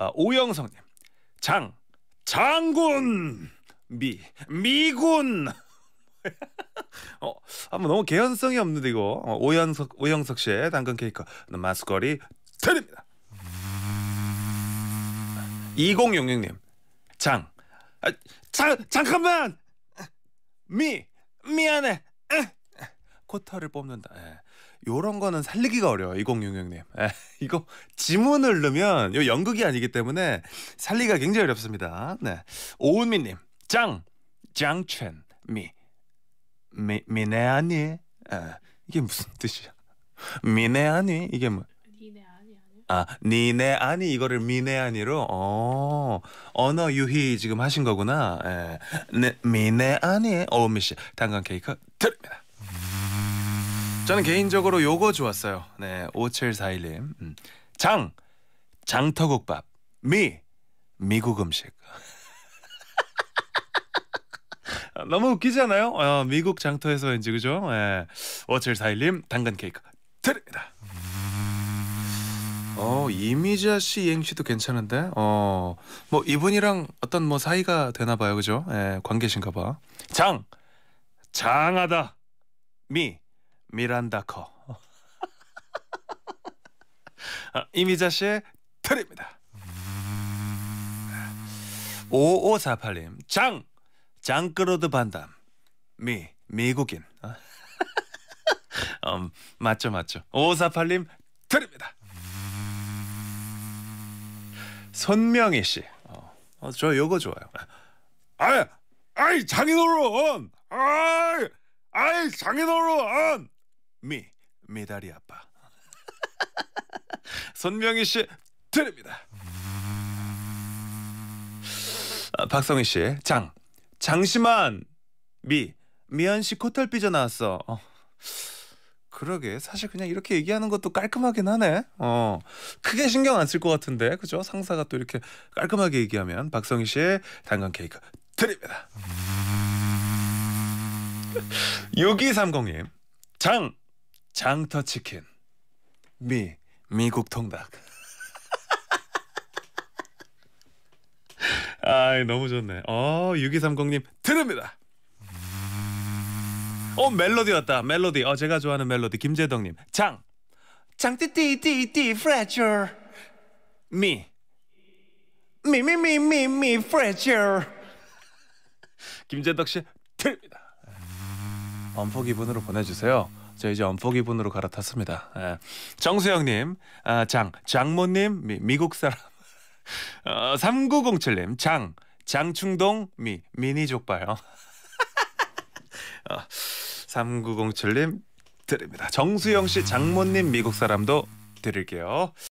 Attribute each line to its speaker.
Speaker 1: 어, 오영성님 장 장군 미 미군 어, 아번 뭐 너무 개연성이 없는데 이거 어, 오연석 오영석 씨의 당근 케이크 마스거리 드립니다. 2066님 장 아, 자, 잠깐만 미 미안해 에. 코타를 뽑는다. 에. 예. 요런 거는 살리기가 어려워요. 2066님. 에, 이거 지문을 넣으면 요 연극이 아니기 때문에 살리기가 굉장히 어렵습니다. 네. 오은미 님. 짱 장첸 미. 미 미네 아니. 에, 이게 무슨 뜻이야? 미네 아니 이게 뭐 아, 니네 아니 이거를 미네 아니로 어 언어 유희 지금 하신 거구나. 에, 네, 미네 아니 오은미 씨 당근 케이크 드립니다. 저는 개인적으로 요거 좋았어요. 네, 5741님. 음. 장 장터국밥. 미 미국 음식. 너무 웃기잖아요. 어, 미국 장터에서 왠지 그죠? 예. 5741님 당근 케이크 드립니다. 어 이미자 씨 이행시도 괜찮은데 어 뭐 이분이랑 어떤 뭐 사이가 되나 봐요 그죠? 예 관계신가 봐. 장 장하다 미 미란다 커. 아, 이미자 씨의 드립니다. 5548님 장 장크로드 반담 미 미국인 어? 음, 맞죠 맞죠 5548님 드립니다 손명희 씨. 어, 어, 저 요거 좋아요. 아이, 아이 장인어른, 아이, 아이 장인어른. 미 미다리 아빠 손명희 씨 드립니다. 아, 박성희 씨장 장시만 미 미연 씨 코털 삐져 나왔어. 어. 그러게 사실 그냥 이렇게 얘기하는 것도 깔끔하긴 하네. 어 크게 신경 안 쓸 것 같은데 그죠? 상사가 또 이렇게 깔끔하게 얘기하면 박성희 씨의 당근 케이크 드립니다. 6230님 장 장터 치킨. 미 미국 통닭. 아, 너무 좋네. 어, 6230님 들읍니다. 어, 멜로디 왔다. 멜로디. 어, 제가 좋아하는 멜로디. 김재동 님. 장. 장띠띠띠띠 프레처. 미. 미미미미미 프레처. 김재덕 씨 들읍니다. 엄포 기분으로 보내 주세요. 저 이제 엄포 기분으로 갈아탔습니다. 예. 정수영님, 아, 장 장모님 미, 미국 사람. 어, 3907님 장 장충동 미 미니 족발. 어. 어, 3907님 드립니다. 정수영 씨 장모님 미국 사람도 드릴게요.